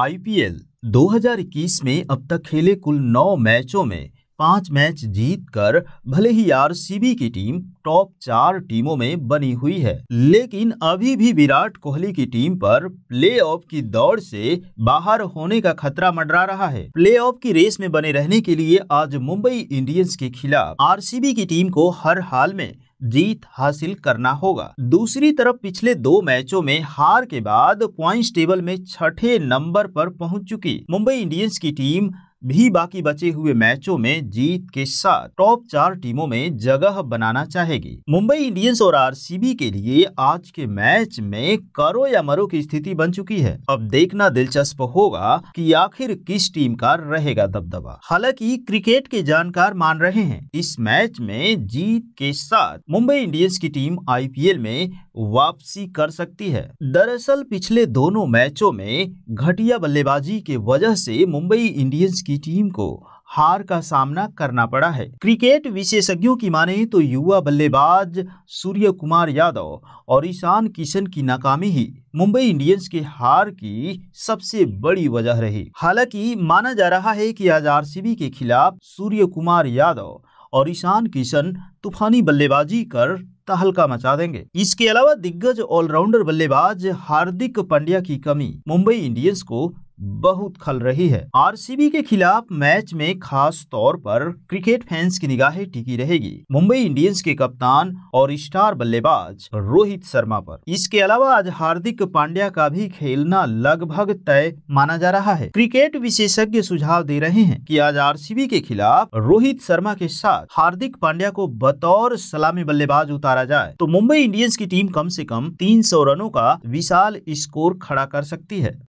IPL 2021 में अब तक खेले कुल नौ मैचों में पांच मैच जीतकर भले ही आरसीबी की टीम टॉप चार टीमों में बनी हुई है लेकिन अभी भी विराट कोहली की टीम पर प्लेऑफ की दौड़ से बाहर होने का खतरा मंडरा रहा है प्लेऑफ की रेस में बने रहने के लिए आज मुंबई इंडियंस के खिलाफ आरसीबी की टीम को हर हाल में जीत हासिल करना होगा दूसरी तरफ पिछले दो मैचों में हार के बाद पॉइंट टेबल में छठे नंबर पर पहुंच चुकी मुंबई इंडियंस की टीम भी बाकी बचे हुए मैचों में जीत के साथ टॉप चार टीमों में जगह बनाना चाहेगी मुंबई इंडियंस और आरसीबी के लिए आज के मैच में करो या मरो की स्थिति बन चुकी है अब देखना दिलचस्प होगा कि आखिर किस टीम का रहेगा दबदबा हालांकि क्रिकेट के जानकार मान रहे हैं इस मैच में जीत के साथ मुंबई इंडियंस की टीम आईपीएल में वापसी कर सकती है दरअसल पिछले दोनों मैचों में घटिया बल्लेबाजी के वजह से मुंबई इंडियंस की टीम को हार का सामना करना पड़ा है क्रिकेट विशेषज्ञों की माने तो युवा बल्लेबाज सूर्य कुमार यादव और ईशान किशन की नाकामी ही मुंबई इंडियंस के हार की सबसे बड़ी वजह रही हालांकि माना जा रहा है कि आज आरसीबी के खिलाफ सूर्य कुमार यादव और ईशान किशन तूफानी बल्लेबाजी कर तहलका मचा देंगे इसके अलावा दिग्गज ऑलराउंडर बल्लेबाज हार्दिक पांड्या की कमी मुंबई इंडियंस को बहुत खल रही है आरसीबी के खिलाफ मैच में खास तौर पर क्रिकेट फैंस की निगाहें टिकी रहेगी मुंबई इंडियंस के कप्तान और स्टार बल्लेबाज रोहित शर्मा पर इसके अलावा आज हार्दिक पांड्या का भी खेलना लगभग तय माना जा रहा है क्रिकेट विशेषज्ञ सुझाव दे रहे हैं कि आज आर के खिलाफ रोहित शर्मा के साथ हार्दिक पांड्या को बतौर सलामी बल्लेबाज उतारा जाए तो मुंबई इंडियंस की टीम कम से कम 300 रनों का विशाल स्कोर खड़ा कर सकती है